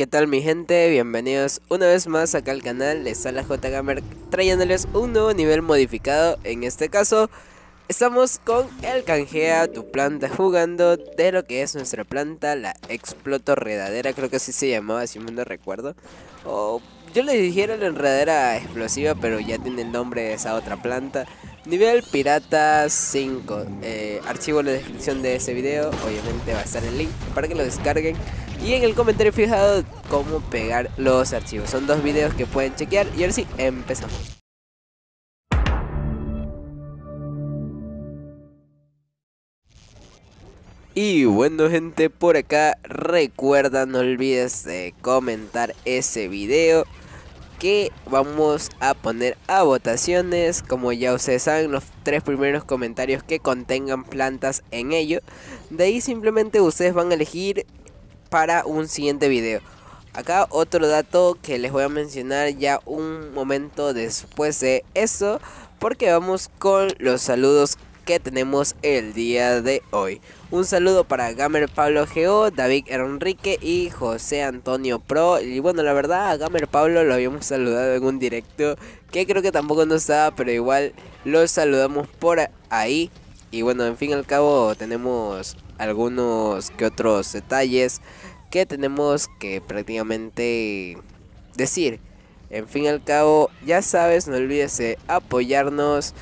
¿Qué tal mi gente? Bienvenidos una vez más acá al canal, les J JGamer trayéndoles un nuevo nivel modificado, en este caso estamos con el canjea tu planta jugando de lo que es nuestra planta, la explotorredadera creo que así se llamaba si no recuerdo, o yo le dijera la enredadera explosiva pero ya tiene el nombre de esa otra planta, Nivel Pirata 5. Eh, archivo en la descripción de ese video. Obviamente va a estar el link para que lo descarguen. Y en el comentario fijado cómo pegar los archivos. Son dos videos que pueden chequear. Y ahora sí, empezamos. Y bueno gente, por acá recuerda, no olvides de comentar ese video que vamos a poner a votaciones. Como ya ustedes saben, los tres primeros comentarios que contengan plantas en ello. De ahí simplemente ustedes van a elegir para un siguiente video. Acá otro dato que les voy a mencionar ya un momento después de eso. Porque vamos con los saludos que tenemos el día de hoy. Un saludo para Gamer Pablo Geo, David Enrique y José Antonio Pro. Y bueno, la verdad, a Gamer Pablo lo habíamos saludado en un directo que creo que tampoco no estaba, pero igual lo saludamos por ahí. Y bueno, en fin y al cabo tenemos algunos que otros detalles que tenemos que prácticamente decir. En fin y al cabo, ya sabes, no olvides apoyarnos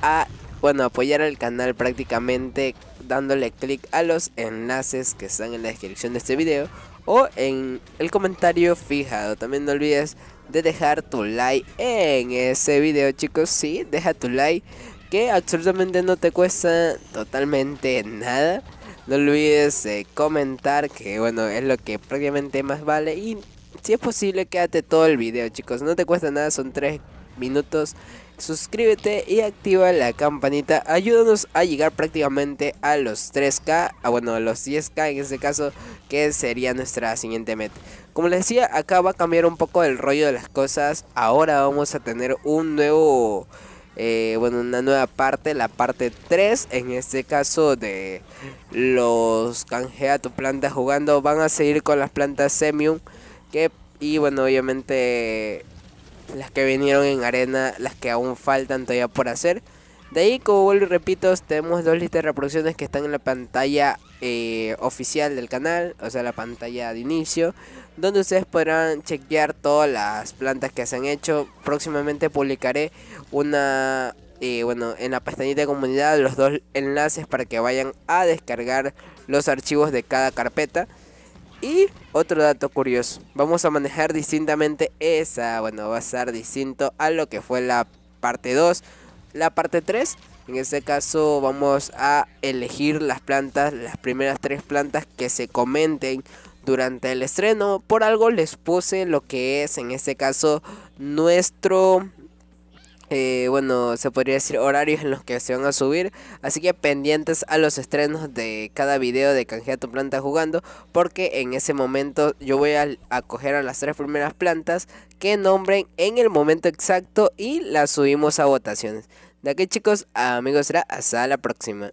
a bueno, apoyar al canal prácticamente dándole clic a los enlaces que están en la descripción de este video o en el comentario fijado. También no olvides de dejar tu like en ese video, chicos. Sí, deja tu like que absolutamente no te cuesta totalmente nada. No olvides comentar que bueno, es lo que prácticamente más vale y si es posible quédate todo el video, chicos. No te cuesta nada, son tres minutos. Suscríbete y activa la campanita. Ayúdanos a llegar prácticamente a los 3K, a ah, bueno, a los 10K en este caso, que sería nuestra siguiente meta. Como les decía, acá va a cambiar un poco el rollo de las cosas. Ahora vamos a tener un nuevo... Eh, bueno, una nueva parte, la parte 3, en este caso de los canjea tu planta jugando, van a seguir con las plantas semium, que, y bueno, obviamente las que vinieron en arena, las que aún faltan todavía por hacer. De ahí, como vuelvo y repito, tenemos dos listas de reproducciones que están en la pantalla eh, oficial del canal, o sea, la pantalla de inicio, donde ustedes podrán chequear todas las plantas que se han hecho. Próximamente publicaré una, eh, bueno, en la pestañita de comunidad los dos enlaces para que vayan a descargar los archivos de cada carpeta. Y otro dato curioso, vamos a manejar distintamente esa, bueno, va a ser distinto a lo que fue la parte 2. La parte 3, en este caso vamos a elegir las plantas, las primeras tres plantas que se comenten durante el estreno. Por algo les puse lo que es, en este caso, nuestro eh, bueno, se podría decir horarios en los que se van a subir. Así que pendientes a los estrenos de cada video de Canjea tu planta jugando, porque en ese momento yo voy a, coger a las tres primeras plantas que nombren en el momento exacto y las subimos a votaciones. De aquí chicos, amigos será hasta la próxima.